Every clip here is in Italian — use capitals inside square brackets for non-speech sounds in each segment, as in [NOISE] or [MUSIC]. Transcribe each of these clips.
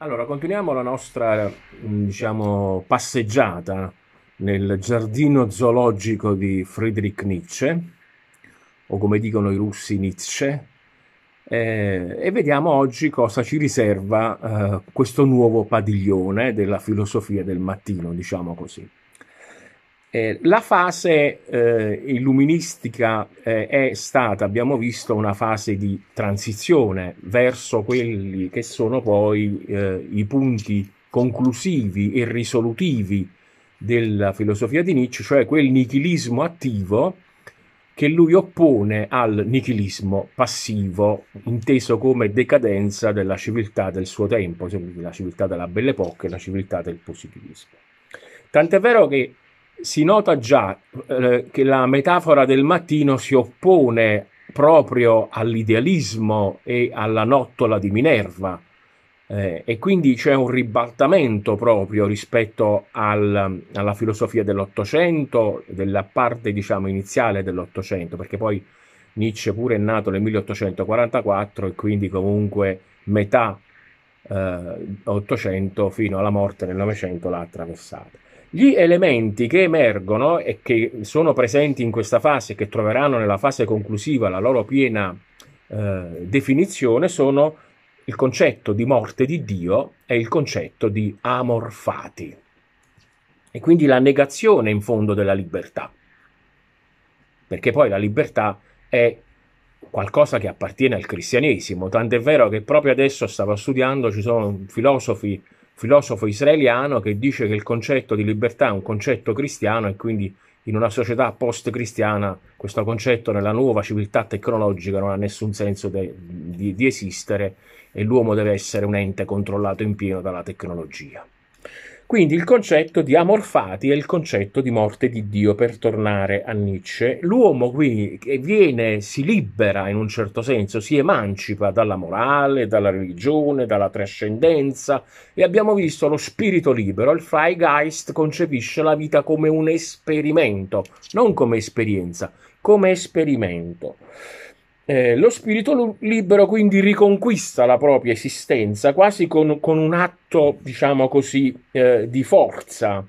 Allora, continuiamo la nostra, mm, diciamo, passeggiata nel giardino zoologico di Friedrich Nietzsche, o come dicono i russi Nietzsche, eh, e vediamo oggi cosa ci riserva eh, questo nuovo padiglione della filosofia del mattino, diciamo così. Eh, la fase eh, illuministica eh, è stata, abbiamo visto, una fase di transizione verso quelli che sono poi eh, i punti conclusivi e risolutivi della filosofia di Nietzsche, cioè quel nichilismo attivo che lui oppone al nichilismo passivo, inteso come decadenza della civiltà del suo tempo, la civiltà della Belle Époque e la civiltà del positivismo. Tant'è vero che si nota già eh, che la metafora del mattino si oppone proprio all'idealismo e alla nottola di Minerva eh, e quindi c'è un ribaltamento proprio rispetto al, alla filosofia dell'Ottocento, della parte diciamo iniziale dell'Ottocento, perché poi Nietzsche pure è nato nel 1844 e quindi comunque metà eh, fino alla morte nel Novecento l'ha attraversata. Gli elementi che emergono e che sono presenti in questa fase e che troveranno nella fase conclusiva la loro piena eh, definizione sono il concetto di morte di Dio e il concetto di amor fati. E quindi la negazione in fondo della libertà. Perché poi la libertà è qualcosa che appartiene al cristianesimo, tant'è vero che proprio adesso stavo studiando, ci sono filosofi filosofo israeliano che dice che il concetto di libertà è un concetto cristiano e quindi in una società post-cristiana questo concetto nella nuova civiltà tecnologica non ha nessun senso de, di, di esistere e l'uomo deve essere un ente controllato in pieno dalla tecnologia. Quindi il concetto di amorfati è il concetto di morte di Dio, per tornare a Nietzsche. L'uomo qui viene, si libera in un certo senso, si emancipa dalla morale, dalla religione, dalla trascendenza e abbiamo visto lo spirito libero, il Freigeist concepisce la vita come un esperimento, non come esperienza, come esperimento. Eh, lo spirito libero quindi riconquista la propria esistenza quasi con, con un atto, diciamo così, eh, di forza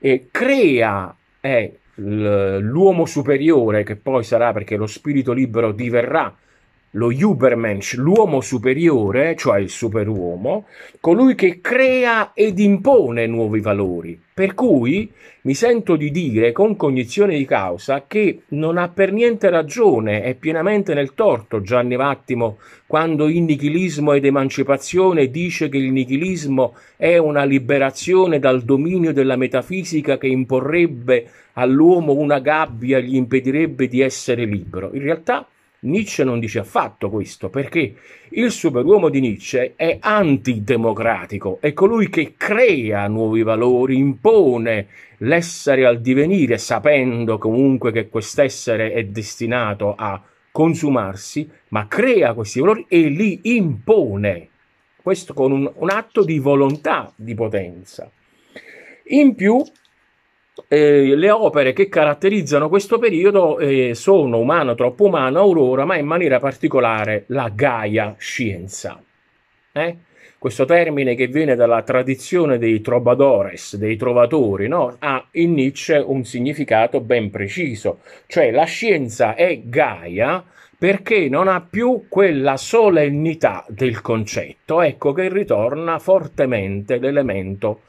e crea eh, l'uomo superiore che poi sarà perché lo spirito libero diverrà lo Ubermensch, l'uomo superiore, cioè il superuomo, colui che crea ed impone nuovi valori. Per cui mi sento di dire con cognizione di causa che non ha per niente ragione, è pienamente nel torto Gianni Vattimo quando il nichilismo ed emancipazione dice che il nichilismo è una liberazione dal dominio della metafisica che imporrebbe all'uomo una gabbia, e gli impedirebbe di essere libero. In realtà Nietzsche non dice affatto questo perché il superuomo di Nietzsche è antidemocratico, è colui che crea nuovi valori, impone l'essere al divenire sapendo comunque che quest'essere è destinato a consumarsi, ma crea questi valori e li impone, questo con un, un atto di volontà, di potenza. In più eh, le opere che caratterizzano questo periodo eh, sono Umano, Troppo Umano, Aurora, ma in maniera particolare la Gaia Scienza. Eh? Questo termine che viene dalla tradizione dei trovadores, dei trovatori, no? ha in Nietzsche un significato ben preciso, cioè la scienza è Gaia perché non ha più quella solennità del concetto, ecco che ritorna fortemente l'elemento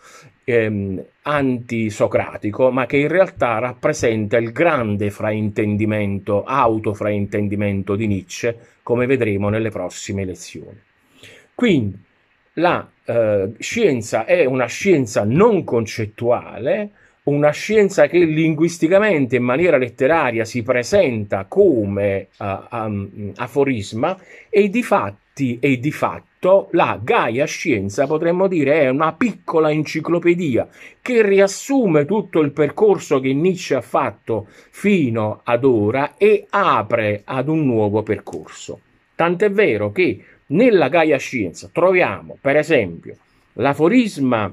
ehm, antisocratico, ma che in realtà rappresenta il grande fraintendimento, autofraintendimento di Nietzsche, come vedremo nelle prossime lezioni. Quindi la eh, scienza è una scienza non concettuale, una scienza che linguisticamente in maniera letteraria si presenta come uh, um, aforisma e di fatto fatti e di fatto la Gaia Scienza potremmo dire è una piccola enciclopedia che riassume tutto il percorso che Nietzsche ha fatto fino ad ora e apre ad un nuovo percorso. Tant'è vero che nella Gaia Scienza troviamo, per esempio, l'aforisma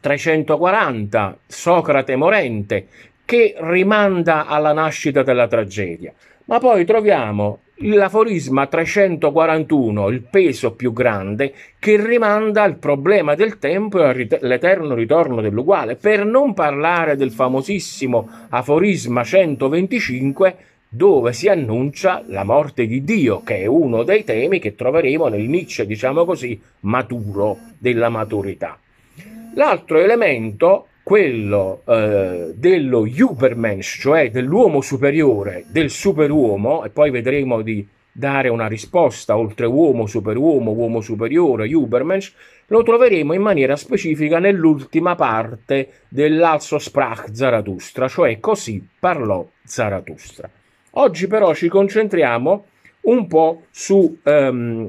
340 Socrate morente che rimanda alla nascita della tragedia. Ma poi troviamo l'aforisma 341, il peso più grande, che rimanda al problema del tempo e all'eterno ritorno dell'uguale, per non parlare del famosissimo aforisma 125 dove si annuncia la morte di Dio, che è uno dei temi che troveremo nel Nietzsche, diciamo così, maturo della maturità. L'altro elemento quello eh, dello Ubermensch, cioè dell'uomo superiore, del superuomo, e poi vedremo di dare una risposta oltre uomo, superuomo, uomo superiore, Ubermensch, lo troveremo in maniera specifica nell'ultima parte dell'Alzo Sprach Zarathustra, cioè così parlò Zarathustra. Oggi però ci concentriamo un po' su um,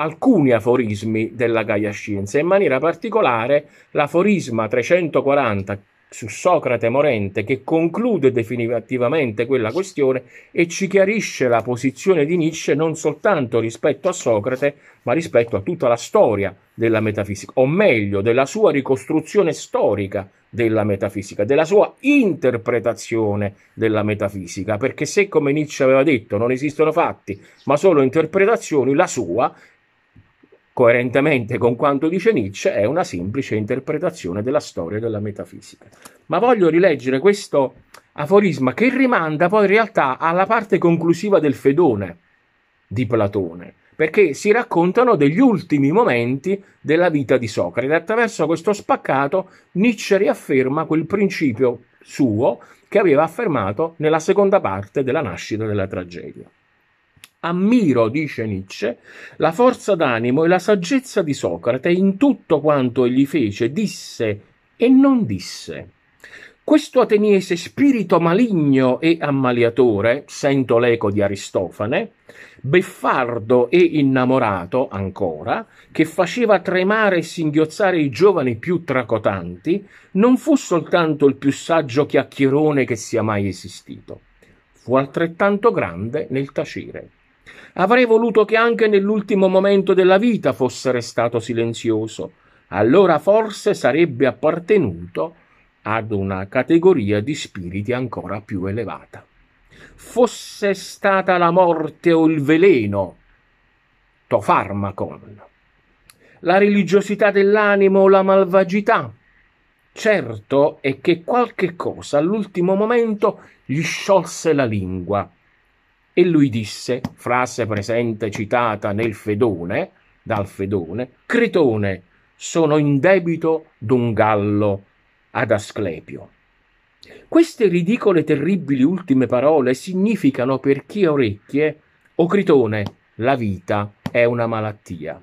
alcuni aforismi della Gaia Scienza, in maniera particolare l'aforisma 340 su Socrate morente che conclude definitivamente quella questione e ci chiarisce la posizione di Nietzsche non soltanto rispetto a Socrate, ma rispetto a tutta la storia della metafisica, o meglio, della sua ricostruzione storica della metafisica, della sua interpretazione della metafisica, perché se come Nietzsche aveva detto non esistono fatti, ma solo interpretazioni, la sua coerentemente con quanto dice Nietzsche, è una semplice interpretazione della storia della metafisica. Ma voglio rileggere questo aforisma che rimanda poi in realtà alla parte conclusiva del Fedone di Platone, perché si raccontano degli ultimi momenti della vita di Socrate. Attraverso questo spaccato Nietzsche riafferma quel principio suo che aveva affermato nella seconda parte della nascita della tragedia. Ammiro, dice Nietzsche, la forza d'animo e la saggezza di Socrate in tutto quanto egli fece, disse e non disse. Questo ateniese spirito maligno e ammaliatore, sento l'eco di Aristofane, beffardo e innamorato ancora, che faceva tremare e singhiozzare i giovani più tracotanti, non fu soltanto il più saggio chiacchierone che sia mai esistito, fu altrettanto grande nel tacere. Avrei voluto che anche nell'ultimo momento della vita fosse restato silenzioso, allora forse sarebbe appartenuto ad una categoria di spiriti ancora più elevata. Fosse stata la morte o il veleno, tofarmacon, la religiosità dell'animo o la malvagità. Certo è che qualche cosa all'ultimo momento gli sciolse la lingua e lui disse, frase presente citata nel Fedone, dal Fedone, Cretone, sono in debito d'un gallo ad Asclepio. Queste ridicole terribili ultime parole significano per chi ha orecchie, o Critone, la vita è una malattia.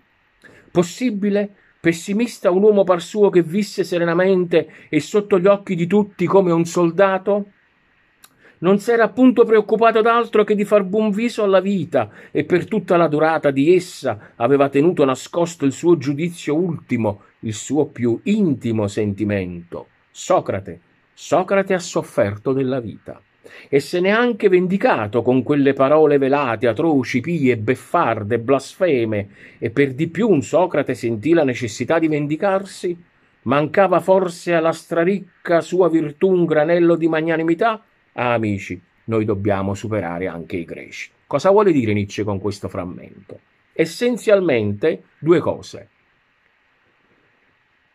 Possibile, pessimista, un uomo par suo che visse serenamente e sotto gli occhi di tutti come un soldato? non si era appunto preoccupato d'altro che di far buon viso alla vita e per tutta la durata di essa aveva tenuto nascosto il suo giudizio ultimo, il suo più intimo sentimento. Socrate, Socrate ha sofferto della vita e se ne è anche vendicato con quelle parole velate, atroci, pie, beffarde, blasfeme, e per di più un Socrate sentì la necessità di vendicarsi? Mancava forse alla straricca sua virtù un granello di magnanimità? Ah, amici, noi dobbiamo superare anche i greci. Cosa vuole dire Nietzsche con questo frammento? Essenzialmente due cose.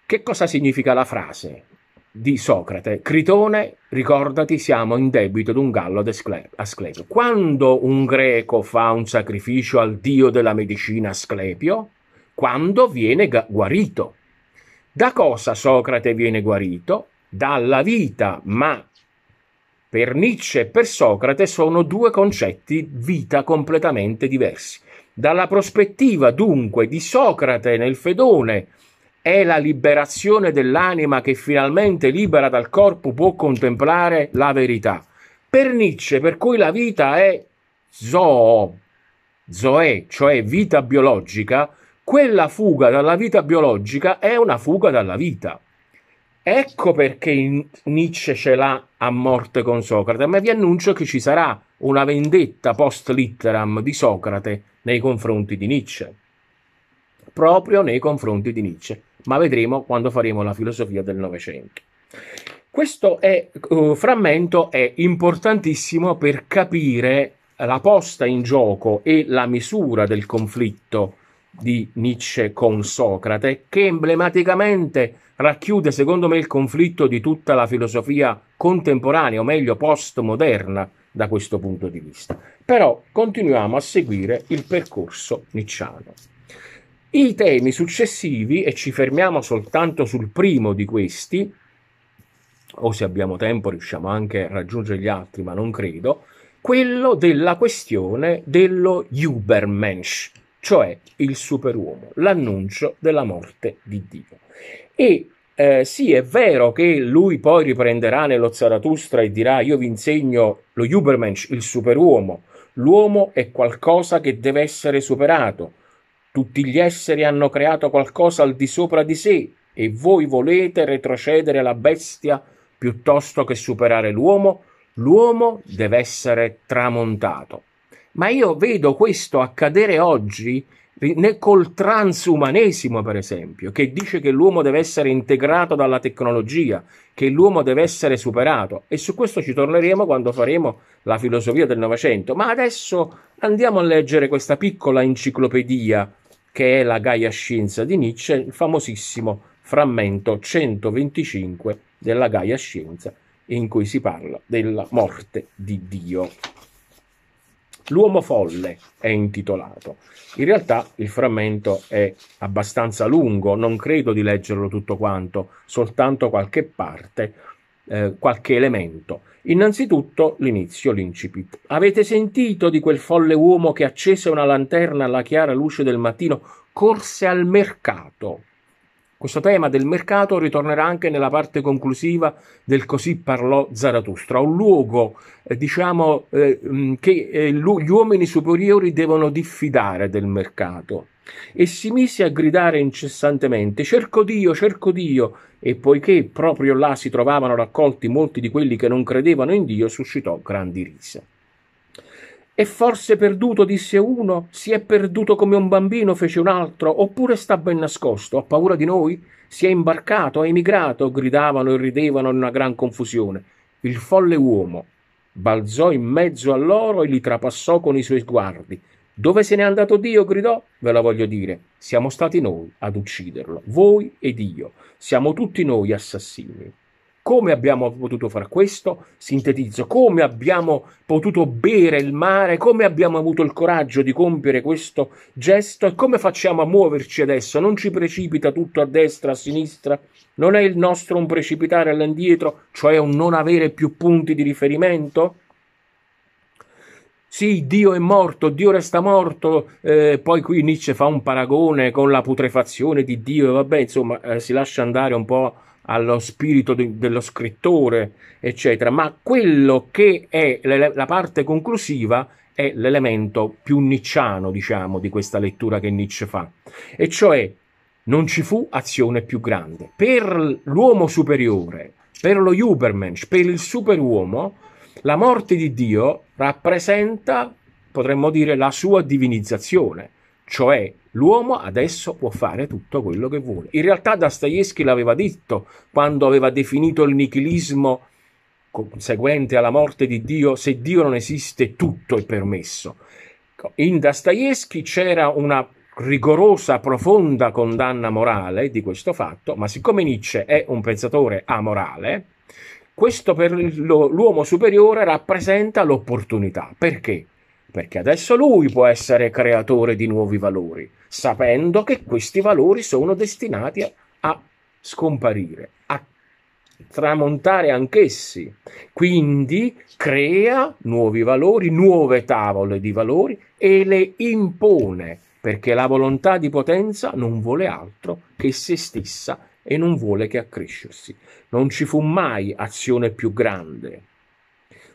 Che cosa significa la frase di Socrate? Critone, ricordati, siamo in debito d'un gallo ad Asclepio. Quando un greco fa un sacrificio al dio della medicina Asclepio? Quando viene guarito. Da cosa Socrate viene guarito? Dalla vita, ma per Nietzsche e per Socrate sono due concetti vita completamente diversi. Dalla prospettiva dunque di Socrate nel Fedone è la liberazione dell'anima che finalmente libera dal corpo può contemplare la verità. Per Nietzsche, per cui la vita è zoo, zoe, cioè vita biologica, quella fuga dalla vita biologica è una fuga dalla vita. Ecco perché Nietzsche ce l'ha a morte con Socrate, ma vi annuncio che ci sarà una vendetta post litteram di Socrate nei confronti di Nietzsche, proprio nei confronti di Nietzsche, ma vedremo quando faremo la filosofia del Novecento. Questo è, uh, frammento è importantissimo per capire la posta in gioco e la misura del conflitto di Nietzsche con Socrate, che emblematicamente racchiude secondo me il conflitto di tutta la filosofia contemporanea, o meglio postmoderna, da questo punto di vista. Però continuiamo a seguire il percorso nicciano. I temi successivi, e ci fermiamo soltanto sul primo di questi, o se abbiamo tempo riusciamo anche a raggiungere gli altri, ma non credo, quello della questione dello Ubermensch, cioè il superuomo, l'annuncio della morte di Dio. E eh, sì, è vero che lui poi riprenderà nello Zarathustra e dirà: Io vi insegno lo Ubermensch, il superuomo. L'uomo è qualcosa che deve essere superato. Tutti gli esseri hanno creato qualcosa al di sopra di sé e voi volete retrocedere la bestia piuttosto che superare l'uomo? L'uomo deve essere tramontato ma io vedo questo accadere oggi col transumanesimo, per esempio, che dice che l'uomo deve essere integrato dalla tecnologia, che l'uomo deve essere superato. E su questo ci torneremo quando faremo la filosofia del Novecento. Ma adesso andiamo a leggere questa piccola enciclopedia che è la Gaia Scienza di Nietzsche, il famosissimo frammento 125 della Gaia Scienza, in cui si parla della morte di Dio. L'uomo folle è intitolato. In realtà il frammento è abbastanza lungo, non credo di leggerlo tutto quanto, soltanto qualche parte, eh, qualche elemento. Innanzitutto l'inizio, l'incipit. Avete sentito di quel folle uomo che accese una lanterna alla chiara luce del mattino, corse al mercato questo tema del mercato ritornerà anche nella parte conclusiva del Così parlò Zaratustra, un luogo eh, diciamo, eh, che eh, gli uomini superiori devono diffidare del mercato. E si mise a gridare incessantemente Cerco Dio, cerco Dio, e poiché proprio là si trovavano raccolti molti di quelli che non credevano in Dio, suscitò grandi risa. È forse perduto, disse uno, si è perduto come un bambino, fece un altro, oppure sta ben nascosto, ha paura di noi? Si è imbarcato, ha emigrato, gridavano e ridevano in una gran confusione. Il folle uomo balzò in mezzo a loro e li trapassò con i suoi sguardi. Dove se n'è andato Dio? gridò. Ve la voglio dire, siamo stati noi ad ucciderlo, voi ed io, siamo tutti noi assassini. Come abbiamo potuto fare questo? Sintetizzo, come abbiamo potuto bere il mare, come abbiamo avuto il coraggio di compiere questo gesto e come facciamo a muoverci adesso? Non ci precipita tutto a destra, a sinistra? Non è il nostro un precipitare all'indietro, cioè un non avere più punti di riferimento? sì, Dio è morto, Dio resta morto, eh, poi qui Nietzsche fa un paragone con la putrefazione di Dio, e vabbè, insomma, eh, si lascia andare un po' allo spirito de- dello scrittore, eccetera, ma quello che è le- la parte conclusiva è l'elemento più nicciano, diciamo, di questa lettura che Nietzsche fa, e cioè non ci fu azione più grande. Per l'uomo superiore, per lo Ubermensch, per il superuomo, la morte di Dio rappresenta, potremmo dire, la sua divinizzazione cioè, l'uomo adesso può fare tutto quello che vuole. In realtà Dostoevsky l'aveva detto quando aveva definito il nichilismo conseguente alla morte di Dio, se Dio non esiste tutto è permesso. In Dostoevsky c'era una rigorosa, profonda condanna morale di questo fatto, ma siccome Nietzsche è un pensatore amorale, questo per l'uomo superiore rappresenta l'opportunità. Perché? perché adesso lui può essere creatore di nuovi valori, sapendo che questi valori sono destinati a scomparire, a tramontare anch'essi. Quindi crea nuovi valori, nuove tavole di valori e le impone, perché la volontà di potenza non vuole altro che se stessa e non vuole che accrescersi. Non ci fu mai azione più grande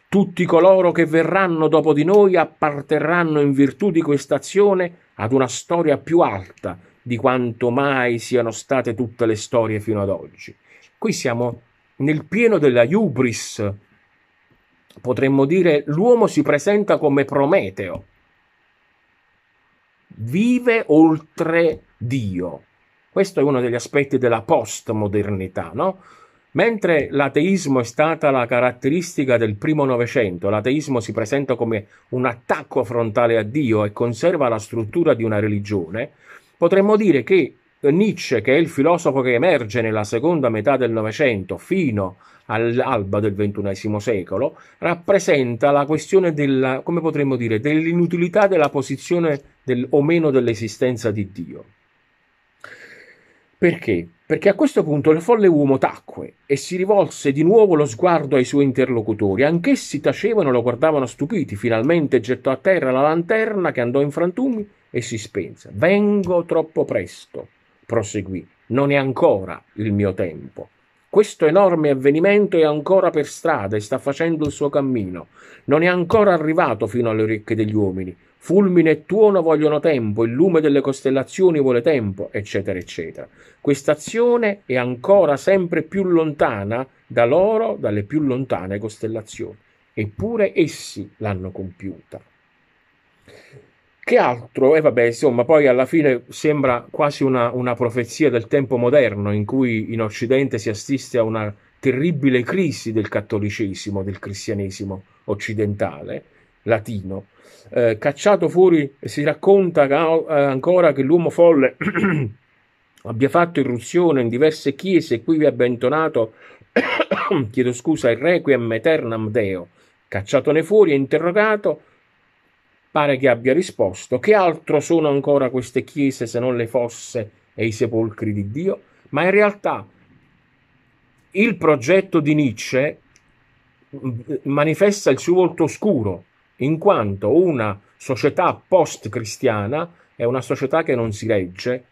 tutti coloro che verranno dopo di noi apparterranno in virtù di questa azione ad una storia più alta di quanto mai siano state tutte le storie fino ad oggi. Qui siamo nel pieno della iubris. Potremmo dire l'uomo si presenta come Prometeo. Vive oltre Dio. Questo è uno degli aspetti della postmodernità, no? Mentre l'ateismo è stata la caratteristica del primo Novecento, l'ateismo si presenta come un attacco frontale a Dio e conserva la struttura di una religione, potremmo dire che Nietzsche, che è il filosofo che emerge nella seconda metà del Novecento fino all'alba del XXI secolo, rappresenta la questione della, dire, dell'inutilità della posizione del, o meno dell'esistenza di Dio. Perché? perché a questo punto il folle uomo tacque e si rivolse di nuovo lo sguardo ai suoi interlocutori. Anch'essi tacevano e lo guardavano stupiti. Finalmente gettò a terra la lanterna che andò in frantumi e si spense. Vengo troppo presto, proseguì. Non è ancora il mio tempo. Questo enorme avvenimento è ancora per strada e sta facendo il suo cammino. Non è ancora arrivato fino alle orecchie degli uomini. Fulmine e tuono vogliono tempo, il lume delle costellazioni vuole tempo, eccetera, eccetera. Quest'azione è ancora sempre più lontana da loro, dalle più lontane costellazioni, eppure essi l'hanno compiuta. Che altro? E eh vabbè, insomma, poi alla fine sembra quasi una, una profezia del tempo moderno in cui in Occidente si assiste a una terribile crisi del cattolicesimo, del cristianesimo occidentale latino. Eh, cacciato fuori, si racconta eh, ancora che l'uomo folle [CLEARS THROAT] abbia fatto irruzione in diverse chiese e qui vi abbia intonato, [CLEARS THROAT] chiedo scusa, il requiem eternam deo. Cacciatone fuori e interrogato, pare che abbia risposto che altro sono ancora queste chiese se non le fosse e i sepolcri di Dio? Ma in realtà il progetto di Nietzsche mm, manifesta il suo volto oscuro, in quanto una società post-cristiana è una società che non si regge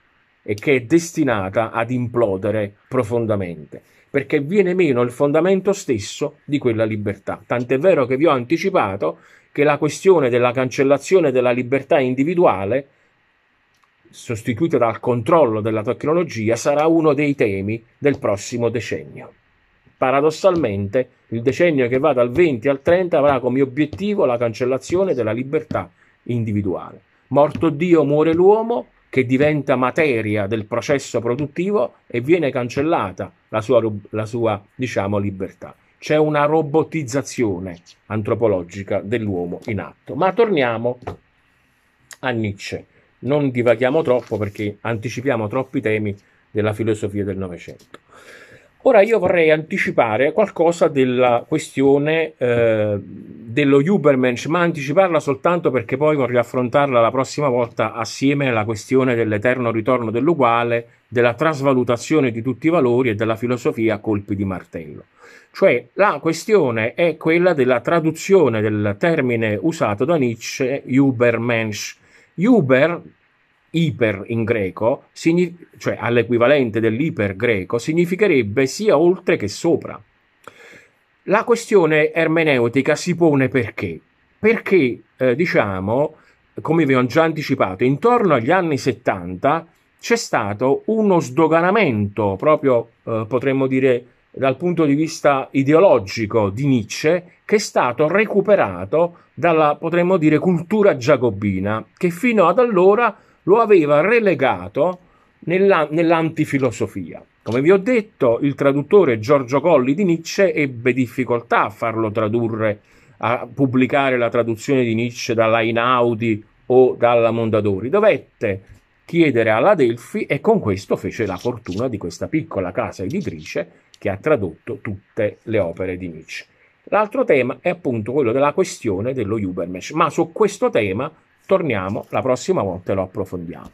e che è destinata ad implodere profondamente, perché viene meno il fondamento stesso di quella libertà. Tant'è vero che vi ho anticipato che la questione della cancellazione della libertà individuale, sostituita dal controllo della tecnologia, sarà uno dei temi del prossimo decennio. Paradossalmente, il decennio che va dal 20 al 30 avrà come obiettivo la cancellazione della libertà individuale. Morto Dio muore l'uomo che diventa materia del processo produttivo e viene cancellata la sua, la sua diciamo, libertà. C'è una robotizzazione antropologica dell'uomo in atto. Ma torniamo a Nietzsche. Non divaghiamo troppo perché anticipiamo troppi temi della filosofia del Novecento. Ora io vorrei anticipare qualcosa della questione eh, dello Ubermensch, ma anticiparla soltanto perché poi vorrei affrontarla la prossima volta assieme alla questione dell'eterno ritorno dell'uguale, della trasvalutazione di tutti i valori e della filosofia a colpi di martello. Cioè la questione è quella della traduzione del termine usato da Nietzsche Ubermensch. Uber iper in greco, cioè all'equivalente dell'iper greco, significherebbe sia oltre che sopra. La questione ermeneutica si pone perché? Perché, eh, diciamo, come vi ho già anticipato, intorno agli anni 70 c'è stato uno sdoganamento, proprio eh, potremmo dire dal punto di vista ideologico di Nietzsche, che è stato recuperato dalla, potremmo dire, cultura giacobina, che fino ad allora lo aveva relegato nella, nell'antifilosofia. Come vi ho detto, il traduttore Giorgio Colli di Nietzsche ebbe difficoltà a farlo tradurre, a pubblicare la traduzione di Nietzsche dalla Inaudi o dalla Mondadori. Dovette chiedere alla Delfi e con questo fece la fortuna di questa piccola casa editrice che ha tradotto tutte le opere di Nietzsche. L'altro tema è appunto quello della questione dello Ubermesh, ma su questo tema Torniamo la prossima volta e lo approfondiamo.